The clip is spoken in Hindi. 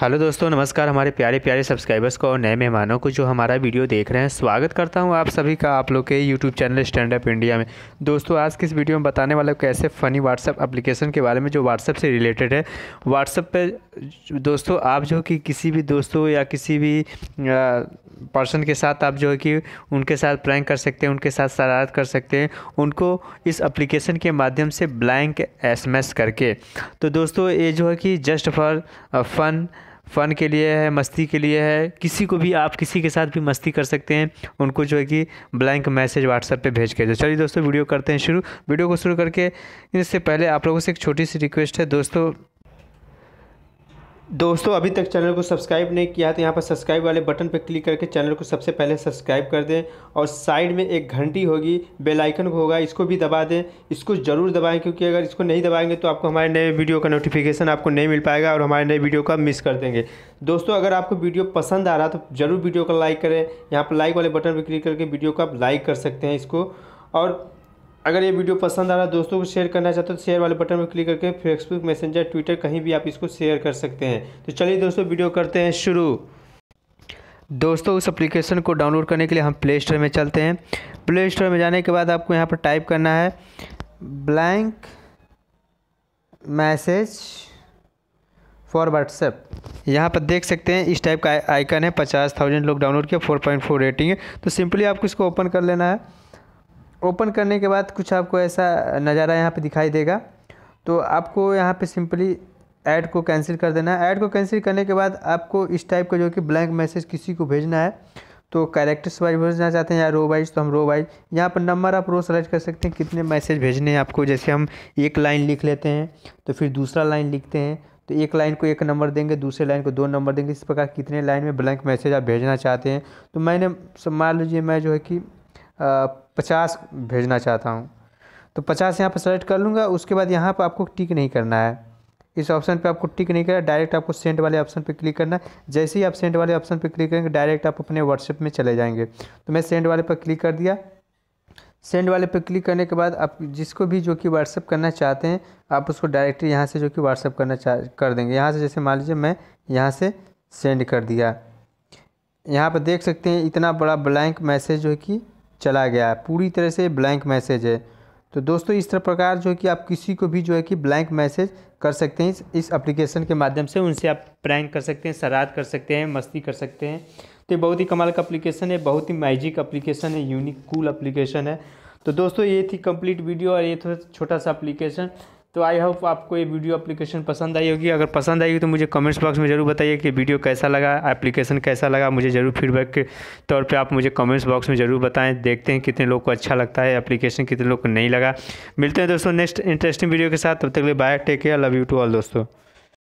हेलो दोस्तों नमस्कार हमारे प्यारे प्यारे सब्सक्राइबर्स को और नए मेहमानों को जो हमारा वीडियो देख रहे हैं स्वागत करता हूं आप सभी का आप लोग के YouTube channel stand up India में दोस्तों आज किस वीडियो में बताने वाले कैसे फ़नी व्हाट्सअप एप्लीकेशन के बारे में जो व्हाट्सअप से रिलेटेड है व्हाट्सअप पर दोस्तों आप जो कि किसी भी दोस्तों या किसी भी पर्सन के साथ आप जो है कि उनके साथ प्रैंक कर सकते हैं उनके साथ शरारत कर सकते हैं उनको इस एप्लीकेशन के माध्यम से ब्लैंक एस करके तो दोस्तों ये जो है कि जस्ट फॉर फन फ़न के लिए है मस्ती के लिए है किसी को भी आप किसी के साथ भी मस्ती कर सकते हैं उनको जो है कि ब्लैंक मैसेज व्हाट्सएप पे भेज के दो तो चलिए दोस्तों वीडियो करते हैं शुरू वीडियो को शुरू करके इससे पहले आप लोगों से एक छोटी सी रिक्वेस्ट है दोस्तों दोस्तों अभी तक चैनल को सब्सक्राइब नहीं किया तो यहाँ पर सब्सक्राइब वाले बटन पर क्लिक करके चैनल को सबसे पहले सब्सक्राइब कर दें और साइड में एक घंटी होगी बेल आइकन होगा इसको भी दबा दें इसको ज़रूर दबाएं क्योंकि अगर इसको नहीं दबाएंगे तो आपको हमारे नए वीडियो का नोटिफिकेशन आपको नहीं मिल पाएगा और हमारे नए वीडियो का मिस कर देंगे दोस्तों अगर आपको वीडियो पसंद आ रहा तो ज़रूर वीडियो का लाइक करें यहाँ पर लाइक वाले बटन पर क्लिक करके वीडियो को आप लाइक कर सकते हैं इसको और अगर ये वीडियो पसंद आ रहा है दोस्तों को शेयर करना चाहते हो तो शेयर वाले बटन पर क्लिक करके फेसबुक मैसेंजर ट्विटर कहीं भी आप इसको शेयर कर सकते हैं तो चलिए दोस्तों वीडियो करते हैं शुरू दोस्तों उस एप्लीकेशन को डाउनलोड करने के लिए हम प्ले स्टोर में चलते हैं प्ले स्टोर में जाने के बाद आपको यहाँ पर टाइप करना है ब्लैंक मैसेज फॉर व्हाट्सएप यहाँ पर देख सकते हैं इस टाइप का आइकन है पचास थाउजेंड लोग डाउनलोड किया फोर पॉइंट फोर रेटिंग है तो सिंपली आपको इसको ओपन कर लेना है ओपन करने के बाद कुछ आपको ऐसा नज़ारा यहाँ पे दिखाई देगा तो आपको यहाँ पे सिंपली ऐड को कैंसिल कर देना है ऐड को कैंसिल करने के बाद आपको इस टाइप का जो कि ब्लैंक मैसेज किसी को भेजना है तो कैरेक्टर्स वाइज भेजना चाहते हैं या रो वाइज तो हम रो वाइज यहाँ पर नंबर आप रो सेलेक्ट कर सकते हैं कितने मैसेज भेजने हैं आपको जैसे हम एक लाइन लिख लेते हैं तो फिर दूसरा लाइन लिखते हैं तो एक लाइन को एक नंबर देंगे दूसरे लाइन को दो नंबर देंगे इस प्रकार कितने लाइन में ब्लैंक मैसेज आप भेजना चाहते हैं तो मैंने मान लीजिए मैं जो है कि पचास भेजना चाहता हूँ तो पचास यहाँ पर सेलेक्ट कर लूँगा उसके बाद यहाँ पर आपको टिक नहीं करना है इस ऑप्शन पे आपको टिक नहीं करना डायरेक्ट आपको सेंड वाले ऑप्शन पे क्लिक करना है जैसे ही आप सेंड वाले ऑप्शन पे क्लिक करेंगे डायरेक्ट आप अपने व्हाट्सएप में चले जाएंगे तो मैं सेंड वाले पर क्लिक कर दिया सेंड वाले पर क्लिक करने के बाद आप जिसको भी जो कि व्हाट्सअप करना चाहते हैं आप उसको डायरेक्टली यहाँ से जो कि व्हाट्सअप करना चाह कर देंगे यहाँ से जैसे मान लीजिए मैं यहाँ से सेंड कर दिया यहाँ पर देख सकते हैं इतना बड़ा ब्लैंक मैसेज जो कि चला गया है पूरी तरह से ब्लैंक मैसेज है तो दोस्तों इस तरह प्रकार जो है कि आप किसी को भी जो है कि ब्लैंक मैसेज कर सकते हैं इस एप्लीकेशन के माध्यम से उनसे आप प्रैंक कर सकते हैं शरारत कर सकते हैं मस्ती कर सकते हैं तो ये बहुत ही कमाल का एप्लीकेशन है बहुत ही मैजिक एप्लीकेशन है यूनिक कूल एप्लीकेशन है तो दोस्तों ये थी कंप्लीट वीडियो और ये थोड़ा छोटा सा एप्लीकेशन तो आई होप आपको ये वीडियो एप्लीकेशन पसंद आई होगी अगर पसंद आई तो मुझे कमेंट्स बॉक्स में ज़रूर बताइए कि वीडियो कैसा लगा एप्लीकेशन कैसा लगा मुझे ज़रूर फीडबैक के तौर पे आप मुझे कमेंट्स बॉक्स में ज़रूर बताएं देखते हैं कितने लोग को अच्छा लगता है एप्लीकेशन कितने लोग को नहीं लगा मिलते हैं दोस्तों नेक्स्ट इंटरेस्टिंग वीडियो के साथ तब तक लिए bye take care love you to all दोस्तों